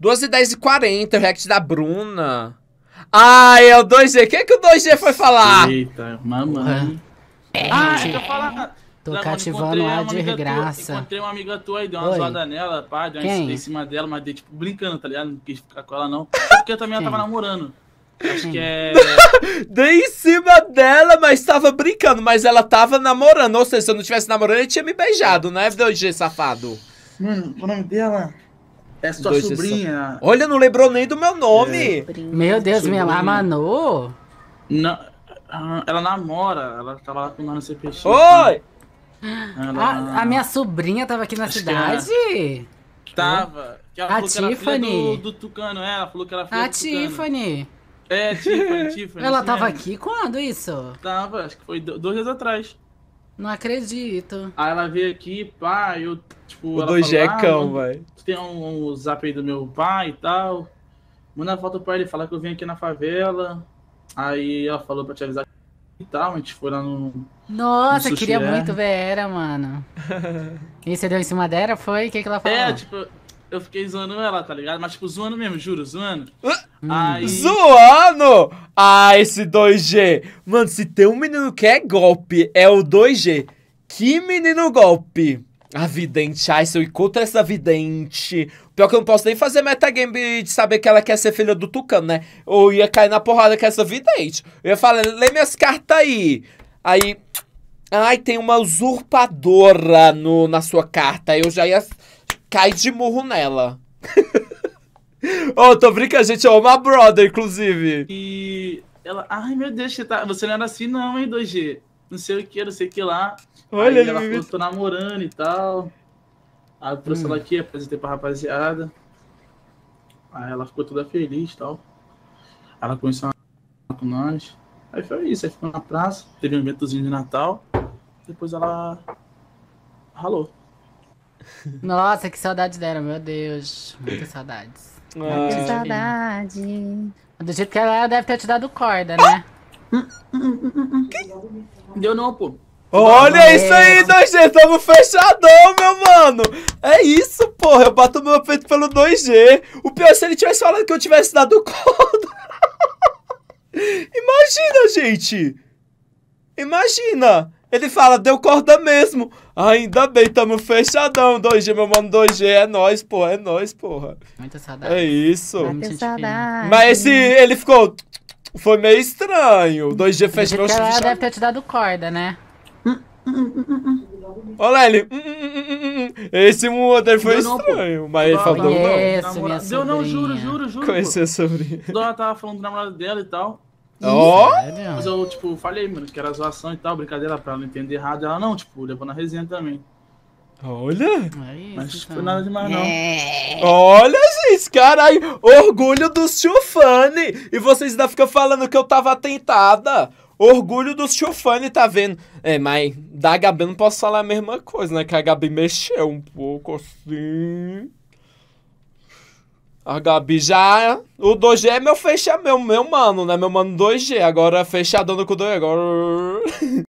2h10h40, o react da Bruna. Ai, é o 2G. O que, que o 2G foi falar? Eita, mamãe. É, ah, gente, eu falar. Tô Ela, cativando ela de graça. Tua, encontrei uma amiga tua aí, deu uma Oi. zoada nela, pá, deu uma em cima dela, mas dei tipo brincando, tá ligado? Não quis ficar com ela, não. É porque eu também ela tava namorando. Acho Quem? que é. Dei em cima dela, mas tava brincando, mas ela tava namorando. Ou seja, se eu não tivesse namorando, ele tinha me beijado, né, 2G safado? Mano, hum, o nome dela. É sua Dois sobrinha. Só... Olha, não lembrou nem do meu nome. É. Meu Deus, sobrinha. minha lá, Manu. Não, ela namora, ela tava lá com o nome CPX. Oi! Ela... Tá? A, a, minha sobrinha tava aqui na Acho cidade? Que tava. Que a Tiffany. Do, do, Tucano, é, ela falou que ela. foi. a do Tiffany. É, Tiffany, Tiffany. Ela tava é. aqui quando isso? Tava, acho que foi dois dias atrás. Não acredito. Aí ela veio aqui, pá, eu, tipo. O é ah, vai. Tem um, um zap aí do meu pai e tal. Manda foto pra ele, fala que eu vim aqui na favela. Aí ela falou pra te avisar e tal, a gente foi lá no. Nossa, no queria é. muito ver Era, mano. e você deu em cima dela, foi? O que, que ela é, falou? É, tipo, eu fiquei zoando ela, tá ligado? Mas, tipo, zoando mesmo, juro, zoando. Hum. Aí... Zoando! Ah, esse 2G! Mano, se tem um menino que é golpe, é o 2G. Que menino golpe! A vidente, ai, se eu encontro essa vidente. Pior que eu não posso nem fazer metagame de saber que ela quer ser filha do Tucano, né? Ou ia cair na porrada com essa vidente. Eu ia falar, lê minhas cartas aí. Aí. Ai, tem uma usurpadora no, na sua carta. Eu já ia cair de murro nela. Ô, oh, tô brincando, gente é uma brother, inclusive. E ela, ai meu Deus, você, tá... você não era assim não, hein, 2G. Não sei o que, não sei o que lá. Olha, aí ela me... falou, tô namorando e tal. Aí eu trouxe hum. ela aqui, apresentei pra rapaziada. Aí ela ficou toda feliz e tal. Ela começou a com nós. Aí foi isso, aí ficou na praça, teve um eventozinho de Natal. Depois ela ralou. Nossa, que saudade dela, meu Deus. Muitas saudades. Ah, Ai, que saudade. Do jeito que ela deve ter te dado corda, né? Que? Deu não, pô. Olha isso aí, 2G, tamo fechadão, meu mano! É isso, porra, eu bato meu peito pelo 2G. O pior é se ele tivesse falado que eu tivesse dado corda. Imagina, gente! Imagina! Ele fala, deu corda mesmo. Ainda bem, tamo fechadão. 2G, meu mano, 2G. É nóis, porra. É nóis, porra. Muita saudade. É isso. Muita saudade. Mas esse, ele ficou... Foi meio estranho. 2G fez meu chão. Ela deve ter te dado corda, né? Olha ele. Hum, hum, hum, esse Mother foi não, estranho, pô. mas ele falou não. Conheço, não. Minha eu não, juro, juro, juro. Conhecer a sobrinha. Dona tava falando do namorado dela e tal. Ó! Oh. Mas eu, tipo, falei, mano, que era zoação e tal, brincadeira pra ela não entender errado. Ela não, tipo, levou na resenha também. Olha! É mas não tipo, foi nada demais, não. É. Olha, gente, caralho! Orgulho do Chufane! E vocês ainda ficam falando que eu tava tentada! Orgulho do Chufane, tá vendo? É, mas da Gabi eu não posso falar a mesma coisa, né? Que a Gabi mexeu um pouco assim. A Gabi já. É- o 2G é meu fechamento, meu mano, né? Meu mano 2G. Agora é fechadona com o 2G. Agora.